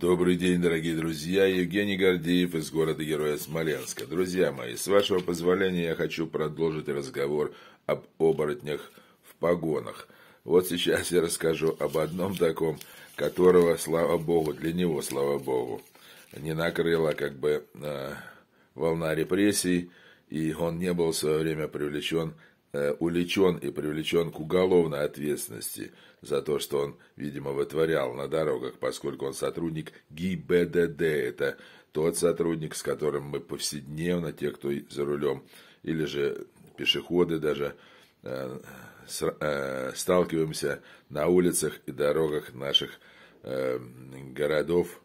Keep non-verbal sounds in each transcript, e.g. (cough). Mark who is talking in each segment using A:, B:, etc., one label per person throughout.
A: Добрый день, дорогие друзья. Евгений Гордеев из города-героя Смоленска. Друзья мои, с вашего позволения я хочу продолжить разговор об оборотнях в погонах. Вот сейчас я расскажу об одном таком, которого, слава богу, для него, слава богу, не накрыла как бы э, волна репрессий, и он не был в свое время привлечен Э, увлечен и привлечен к уголовной ответственности за то, что он, видимо, вытворял на дорогах, поскольку он сотрудник ГИБДД. Это тот сотрудник, с которым мы повседневно, те, кто за рулем, или же пешеходы даже, э, с, э, сталкиваемся на улицах и дорогах наших э, городов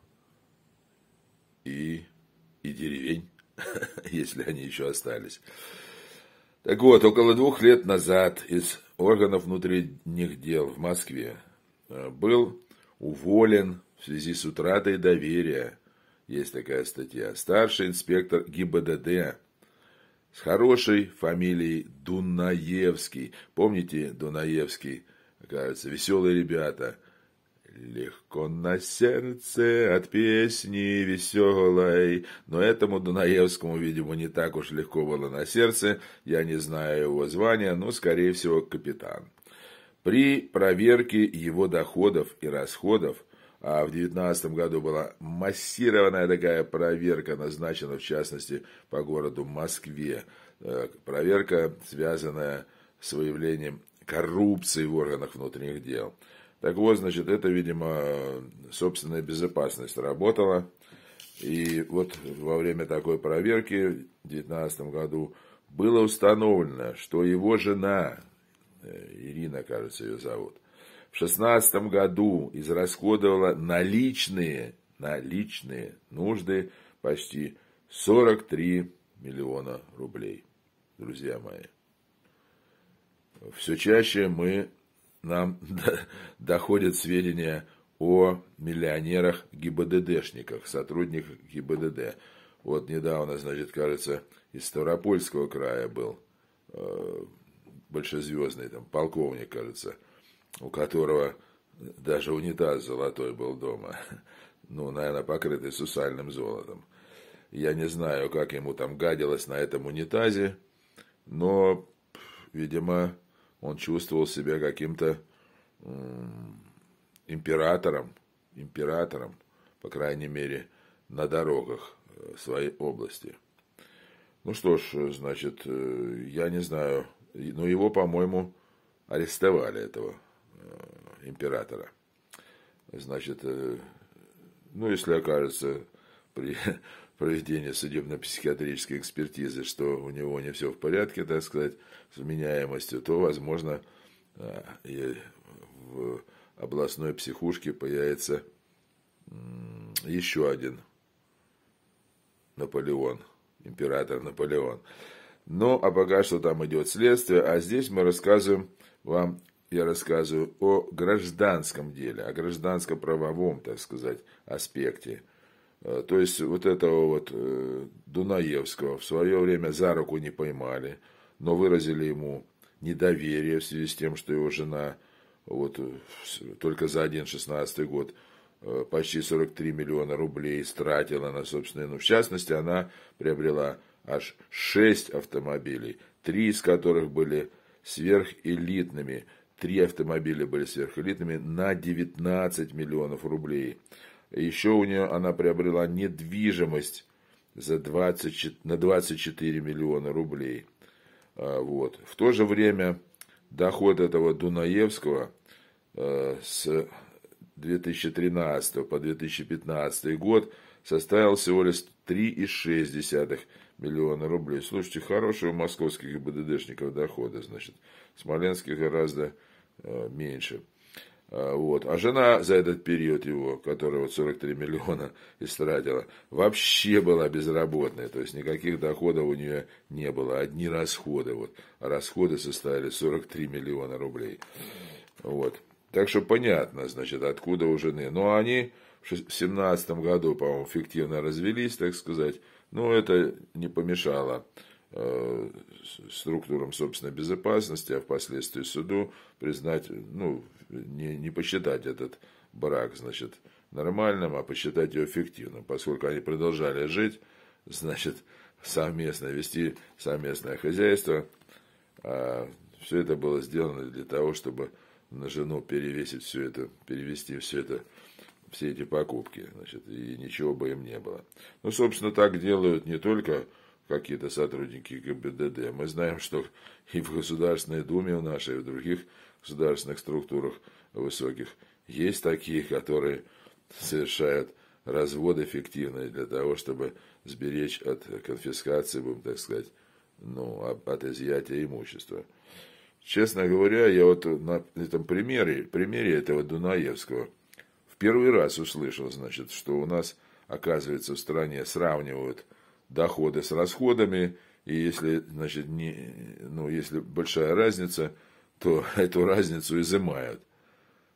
A: и, и деревень, (laughs) если они еще остались. Так вот, около двух лет назад из органов внутренних дел в Москве э, был уволен в связи с утратой доверия, есть такая статья, старший инспектор ГИБДД с хорошей фамилией Дунаевский. Помните Дунаевский? Оказывается, веселые ребята – Легко на сердце от песни веселой. Но этому Дунаевскому, видимо, не так уж легко было на сердце. Я не знаю его звания, но, скорее всего, капитан. При проверке его доходов и расходов, а в 19 году была массированная такая проверка, назначена в частности по городу Москве. Э, проверка, связанная с выявлением коррупции в органах внутренних дел – так вот, значит, это, видимо, собственная безопасность работала. И вот во время такой проверки в 2019 году было установлено, что его жена, э, Ирина, кажется, ее зовут, в 2016 году израсходовала наличные, наличные нужды почти 43 миллиона рублей, друзья мои. Все чаще мы нам (laughs) доходят сведения о миллионерах ГИБДДшниках, сотрудниках ГИБДД. Вот недавно, значит, кажется, из Ставропольского края был э, большезвездный там полковник, кажется, у которого даже унитаз золотой был дома. (laughs) Ну, наверное, покрытый сусальным золотом. Я не знаю, как ему там гадилось на этом унитазе, но, видимо, он чувствовал себя каким-то императором, императором, по крайней мере, на дорогах э, своей области. Ну что ж, значит, э, я не знаю, но его, по-моему, арестовали, этого э, императора. Значит, ну, если окажется при, (laughs) проведения судебно-психиатрической экспертизы, что у него не все в порядке, так сказать, с вменяемостью, то, возможно, э, в областной психушке появится еще один Наполеон, император Наполеон. Но ну, а пока что там идет следствие, а здесь мы рассказываем вам, я рассказываю о гражданском деле, о гражданско-правовом, так сказать, аспекте – Э, то есть вот этого вот э, Дунаевского в свое время за руку не поймали, но выразили ему недоверие в связи с тем, что его жена вот только за один шестнадцатый год э, почти 43 миллиона рублей стратила на собственные. Ну, в частности, она приобрела аж 6 автомобилей, три из которых были сверхэлитными. Три автомобиля были сверхэлитными на 19 миллионов рублей. Еще у нее она приобрела недвижимость за 20, на 24 миллиона рублей. А, вот. В то же время доход этого Дунаевского э, с 2013 по 2015 год составил всего лишь 3,6 миллиона рублей. Слушайте, хорошие у московских БДДшников доходы, значит. Смоленских гораздо э, меньше. А, вот. А жена за этот период его, которая вот 43 миллиона (laughs) истратила, вообще была безработная. То есть никаких доходов у нее не было. Одни расходы. Вот. расходы составили 43 миллиона рублей. Вот. Так что понятно, значит, откуда у жены. Но они в 17 году, по-моему, фиктивно развелись, так сказать. Но это не помешало э, структурам собственной безопасности, а впоследствии суду признать, ну, не, не посчитать этот брак, значит, нормальным, а посчитать его эффективным, Поскольку они продолжали жить, значит, совместно вести совместное хозяйство. А все это было сделано для того, чтобы на жену перевесить все это, перевести все это, все эти покупки, значит, и ничего бы им не было. Ну, собственно, так делают не только какие-то сотрудники ГБДД. Мы знаем, что и в Государственной Думе у нашей, и в других государственных структурах высоких. Есть такие, которые совершают разводы фиктивные для того, чтобы сберечь от конфискации, будем так сказать, ну, от изъятия имущества. Честно говоря, я вот на этом примере, примере этого Дунаевского в первый раз услышал, значит, что у нас, оказывается, в стране сравнивают доходы с расходами, и если, значит, не, ну, если большая разница – кто эту разницу изымает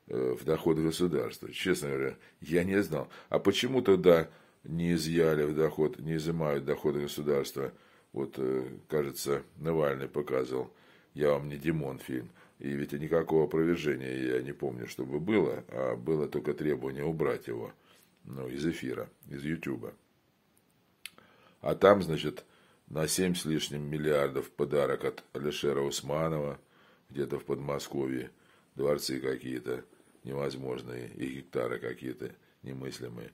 A: э, в доходы государства. Честно говоря, я не знал. А почему тогда не изъяли в доход, не изымают доходы государства? Вот, э, кажется, Навальный показывал «Я вам не Димон» фильм. И ведь никакого опровержения я не помню, чтобы было, а было только требование убрать его ну, из эфира, из Ютуба. А там, значит, на 7 с лишним миллиардов подарок от Алишера Усманова – где-то в Подмосковье, дворцы какие-то невозможные, и гектары какие-то немыслимые.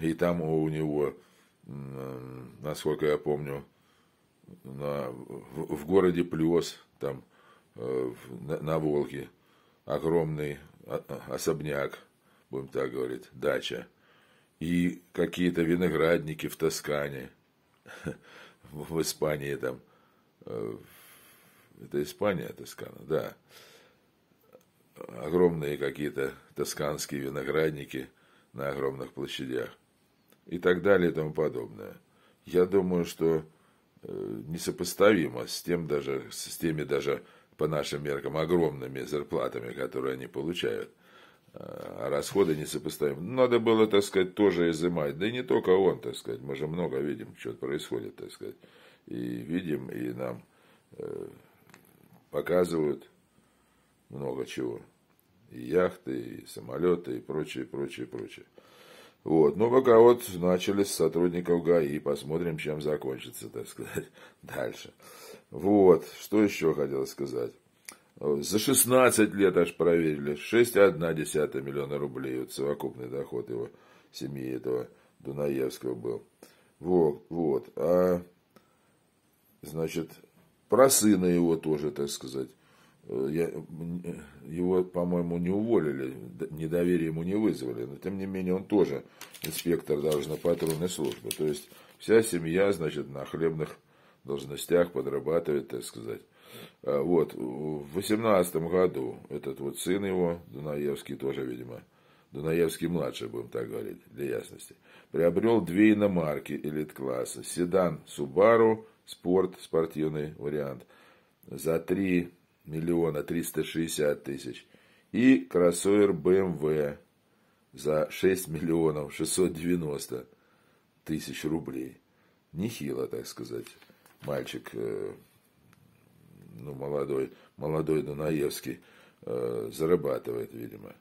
A: И там у него, насколько я помню, на, в, в городе Плюс, там э, на, на Волге, огромный а, особняк, будем так говорить, дача. И какие-то виноградники в Тоскане, (laughs) в Испании там, э, это Испания, Тоскана, да. Огромные какие-то тосканские виноградники на огромных площадях. И так далее и тому подобное. Я думаю, что э, несопоставимо с тем даже, с теми даже по нашим меркам огромными зарплатами, которые они получают. А расходы несопоставимы. Надо было, так сказать, тоже изымать. Да и не только он, так сказать. Мы же много видим, что происходит, так сказать. И видим, и нам э, показывают много чего. И яхты, и самолеты, и прочее, прочее, прочее. Вот, ну пока вот начали с сотрудников ГАИ, посмотрим, чем закончится, так сказать, (laughs) дальше. Вот, что еще хотел сказать. За 16 лет аж проверили, 6,1 миллиона рублей, вот совокупный доход его семьи этого Дунаевского был. Вот, вот, а, значит, про сына его тоже, так сказать. Э, я, э, его, по-моему, не уволили, недоверие ему не вызвали. Но, тем не менее, он тоже инспектор дорожно-патрульной службы. То есть, вся семья, значит, на хлебных должностях подрабатывает, так сказать. А вот, в восемнадцатом году этот вот сын его, Дунаевский тоже, видимо, Дунаевский-младший, будем так говорить, для ясности, приобрел две иномарки элит-класса, седан «Субару» спорт, спортивный вариант, за 3 миллиона 360 тысяч. И кроссовер BMW эм за 6 миллионов 690 тысяч рублей. Нехило, так сказать, мальчик, э, ну, молодой, молодой Дунаевский э, зарабатывает, видимо.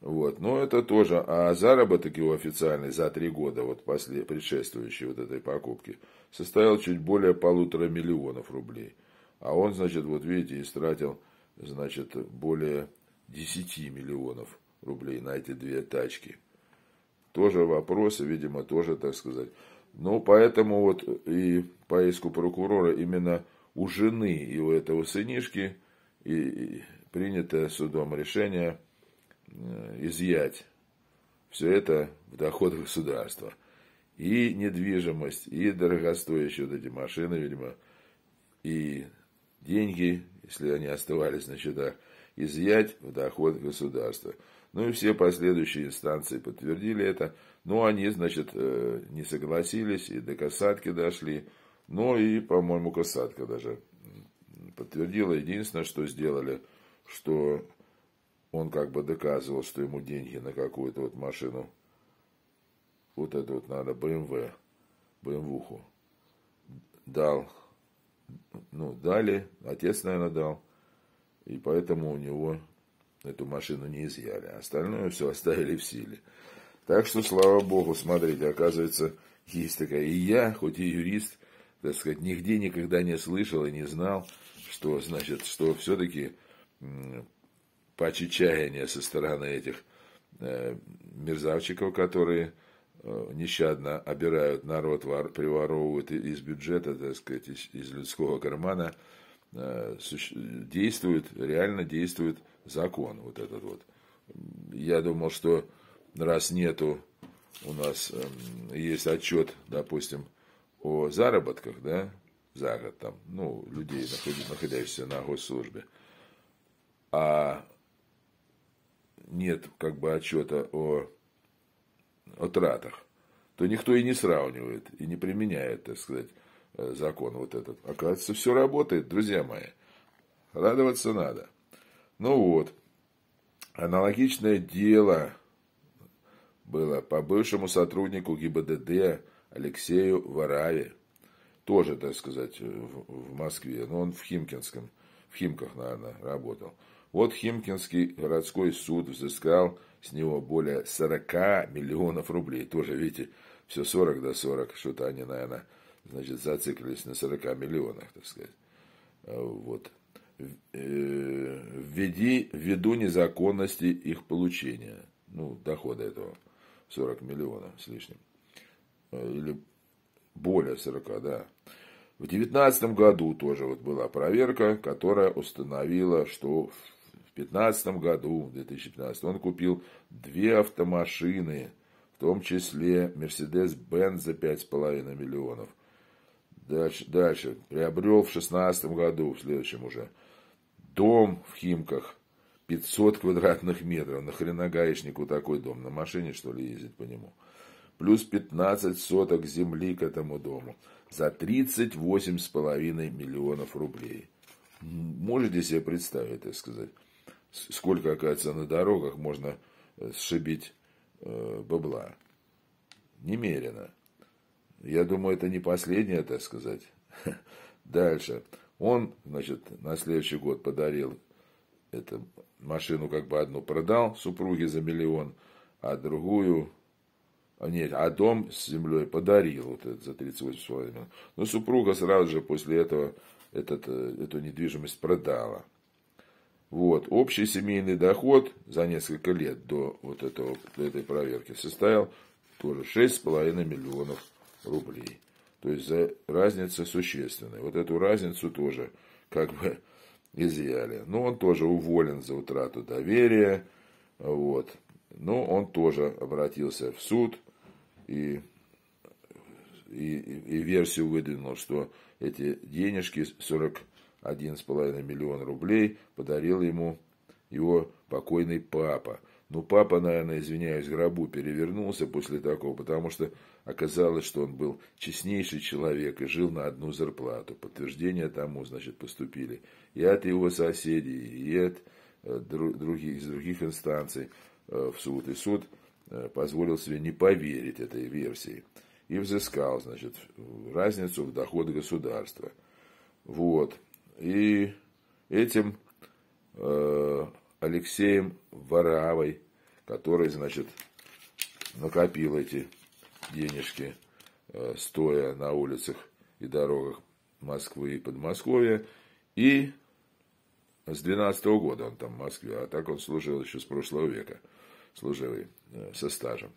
A: Вот, но это тоже, а заработок его официальный за три года, вот после предшествующей вот этой покупки, составил чуть более полутора миллионов рублей. А он, значит, вот видите, истратил, значит, более 10 миллионов рублей на эти две тачки. Тоже вопросы, видимо, тоже, так сказать. Ну, поэтому вот и поиску прокурора именно у жены и у этого сынишки и принято судом решение – Э, изъять все это в доход государства. И недвижимость, и дорогостоящие вот эти машины, видимо, и деньги, если они оставались на счетах, изъять в доход государства. Ну и все последующие инстанции подтвердили это. Но ну, они, значит, э, не согласились и до касатки дошли. но ну и, по-моему, касатка даже подтвердила. Единственное, что сделали, что он как бы доказывал, что ему деньги на какую-то вот машину. Вот это вот надо, БМВ, БМВуху. Дал, ну, дали, отец, наверное, дал. И поэтому у него эту машину не изъяли. Остальное все оставили в силе. Так что, слава богу, смотрите, оказывается, есть такая. И я, хоть и юрист, так сказать, нигде никогда не слышал и не знал, что, значит, что все-таки по почечаяния со стороны этих э, мерзавчиков, которые э, нещадно обирают народ, вор, приворовывают из бюджета, так сказать, из, из людского кармана, э, действует, реально действует закон вот этот вот. Я думал, что раз нету, у нас э, есть отчет, допустим, о заработках, да, за год там, ну, людей, находящихся на госслужбе, а нет как бы отчета о, о тратах, то никто и не сравнивает, и не применяет, так сказать, э, закон вот этот. Оказывается, все работает, друзья мои. Радоваться надо. Ну вот, аналогичное дело было по бывшему сотруднику ГИБДД Алексею Вараве. Тоже, так сказать, в, в Москве. Но ну, он в Химкинском, в Химках, наверное, работал. Вот Химкинский городской суд взыскал с него более 40 миллионов рублей. Тоже, видите, все 40 до 40, что-то они, наверное, значит, зациклились на 40 миллионах, так сказать. А, вот. Э, введи, ввиду незаконности их получения. Ну, дохода этого 40 миллионов с лишним. А, или более 40, да. В 2019 году тоже вот была проверка, которая установила, что 2015 году, в 2015, он купил две автомашины, в том числе Mercedes-Benz за 5,5 миллионов. Дальше, дальше. Приобрел в 2016 году, в следующем уже, дом в Химках 500 квадратных метров. Нахрена гаишнику такой дом? На машине, что ли, ездит по нему? Плюс 15 соток земли к этому дому. За 38,5 миллионов рублей. Можете себе представить, так сказать сколько, оказывается, на дорогах можно э, сшибить э, бабла. Немерено. Я думаю, это не последнее, так сказать. (laughs) Дальше. Он, значит, на следующий год подарил эту машину, как бы одну продал супруге за миллион, а другую... А нет, а дом с землей подарил вот этот за 38,5 миллионов. Но супруга сразу же после этого этот, э, эту недвижимость продала. Вот. Общий семейный доход за несколько лет до вот этого, до этой проверки составил тоже 6,5 миллионов рублей. То есть за разница существенная. Вот эту разницу тоже как бы (laughs) изъяли. Но ну, он тоже уволен за утрату доверия. Вот. Но ну, он тоже обратился в суд и, и, и версию выдвинул, что эти денежки 40 1,5 миллион рублей подарил ему его покойный папа. Ну, папа, наверное, извиняюсь, гробу перевернулся после такого, потому что оказалось, что он был честнейший человек и жил на одну зарплату. Подтверждение тому, значит, поступили и от его соседей, и от э, других, из других инстанций э, в суд. И суд э, позволил себе не поверить этой версии и взыскал, значит, разницу в доходы государства. Вот и этим э, Алексеем Варавой, который, значит, накопил эти денежки, э, стоя на улицах и дорогах Москвы и Подмосковья. И с 12 -го года он там в Москве, а так он служил еще с прошлого века, служил э, со стажем.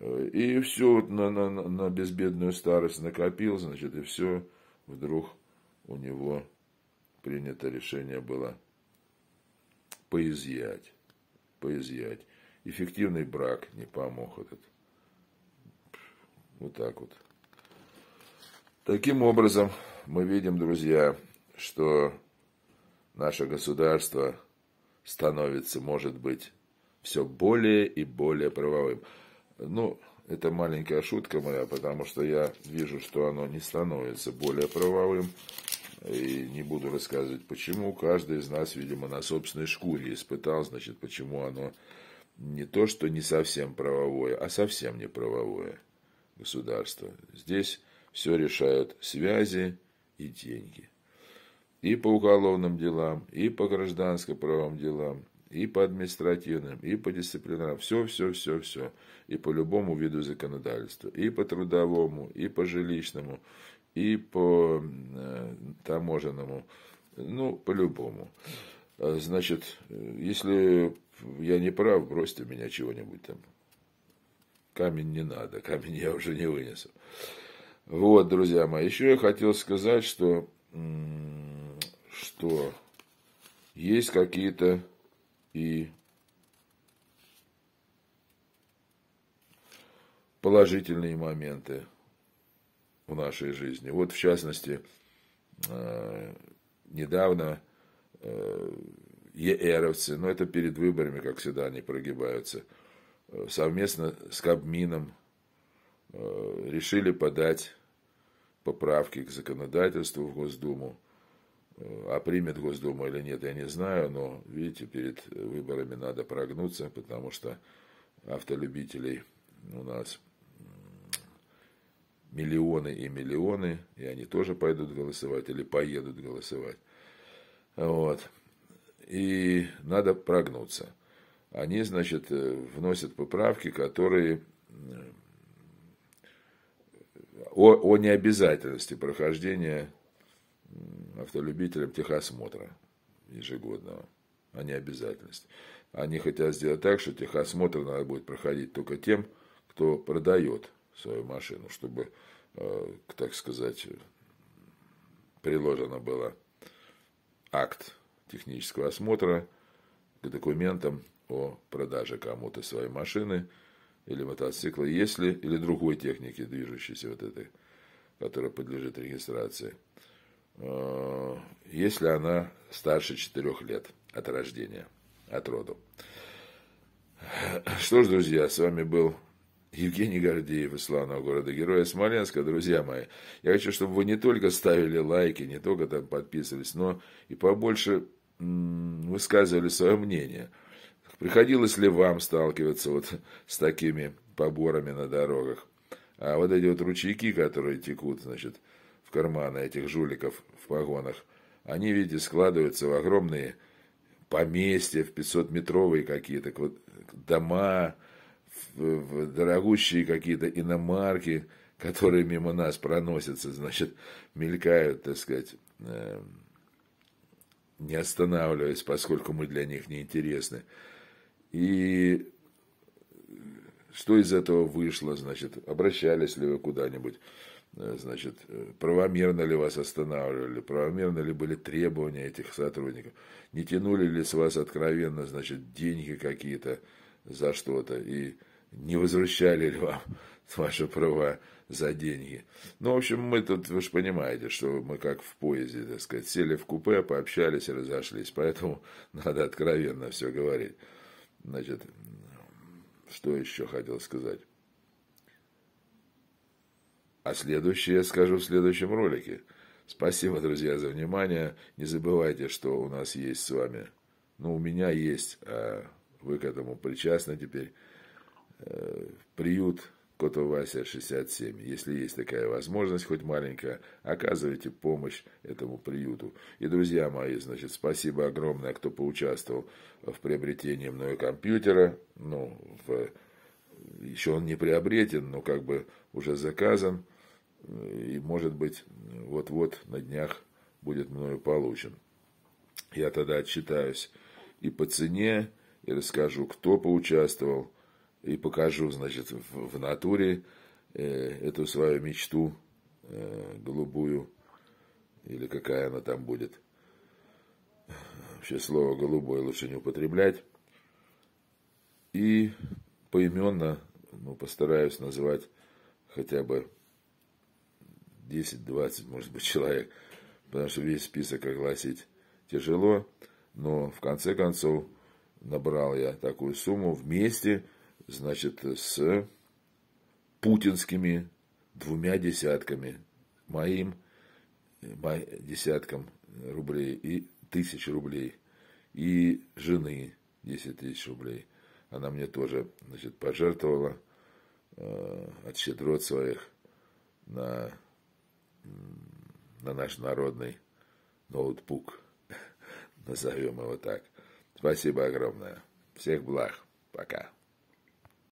A: Э, и все вот на, на, на безбедную старость накопил, значит, и все вдруг у него принято решение было поизъять. Поизъять. Эффективный брак не помог этот. Вот так вот. Таким образом, мы видим, друзья, что наше государство становится, может быть, все более и более правовым. Ну, это маленькая шутка моя, потому что я вижу, что оно не становится более правовым, и не буду рассказывать почему. Каждый из нас, видимо, на собственной шкуре испытал, значит, почему оно не то, что не совсем правовое, а совсем не правовое государство. Здесь все решают связи и деньги. И по уголовным делам, и по гражданско-правовым делам, и по административным, и по дисциплинарным, все, все, все, все. И по любому виду законодательства, и по трудовому, и по жилищному, и по э, таможенному, ну, по-любому. А, значит, если я не прав, бросьте меня чего-нибудь там. Камень не надо, камень я уже не вынесу. Вот, друзья мои, еще я хотел сказать, что, что есть какие-то и положительные моменты в нашей жизни. Вот, в частности, э, недавно э, ЕРовцы, но ну, это перед выборами, как всегда, они прогибаются, э, совместно с Кабмином решили подать поправки к законодательству в Госдуму. А примет Госдума или нет, я не знаю, но, видите, перед выборами надо прогнуться, потому что автолюбителей у нас миллионы и миллионы, и они тоже пойдут голосовать или поедут голосовать. Вот. И надо прогнуться. Они, значит, э, вносят поправки, которые о, о необязательности прохождения автолюбителям техосмотра ежегодного, о необязательности. Они хотят сделать так, что техосмотр надо будет проходить только тем, кто продает свою машину, чтобы, э, так сказать, приложено было акт технического осмотра к документам о продаже кому-то своей машины или мотоцикла, если, или другой техники, движущейся вот этой, которая подлежит регистрации, э, если она старше 4 лет от рождения, от роду. Что ж, друзья, с вами был Евгений Гордеев из славного города-героя Смоленска. Друзья мои, я хочу, чтобы вы не только ставили лайки, не только там подписывались, но и побольше высказывали свое мнение. Приходилось ли вам сталкиваться вот с такими поборами на дорогах? А вот эти вот ручейки, которые текут, значит, в карманы этих жуликов в погонах, они, видите, складываются в огромные поместья, в 500-метровые какие-то дома, в, дорогущие какие-то иномарки, которые мимо нас проносятся, значит, мелькают, так сказать, эм, не останавливаясь, поскольку мы для них неинтересны. И что из этого вышло, значит, обращались ли вы куда-нибудь, э, значит, э, правомерно ли вас останавливали, правомерно ли были требования этих сотрудников, не тянули ли с вас откровенно, значит, деньги какие-то, за что-то и не возвращали ли вам (laughs) ваши права за деньги. Ну, в общем, мы тут, вы же понимаете, что мы как в поезде, так сказать, сели в купе, пообщались и разошлись. Поэтому (laughs) надо откровенно все говорить. Значит, что еще хотел сказать? А следующее я скажу в следующем ролике. Спасибо, друзья, за внимание. Не забывайте, что у нас есть с вами... Ну, у меня есть... А вы к этому причастны теперь, э, приют Котовася 67. Если есть такая возможность, хоть маленькая, оказывайте помощь этому приюту. И, друзья мои, значит, спасибо огромное, кто поучаствовал в приобретении мною компьютера. Ну, в... еще он не приобретен, но как бы уже заказан. И, может быть, вот-вот на днях будет мною получен. Я тогда отчитаюсь и по цене, и расскажу, кто поучаствовал, и покажу, значит, в, в натуре э, эту свою мечту э, голубую, или какая она там будет. Вообще слово голубое лучше не употреблять. И поименно ну, постараюсь назвать хотя бы 10-20, может быть, (laughs) человек, потому что весь список огласить тяжело, но в конце концов набрал я такую сумму вместе, значит, с путинскими двумя десятками, моим мо, десятком рублей и тысяч рублей, и жены 10 тысяч рублей. Она мне тоже, значит, пожертвовала э, от щедрот своих на, на наш народный ноутбук, (laughs) назовем его так. Спасибо огромное. Всех благ. Пока.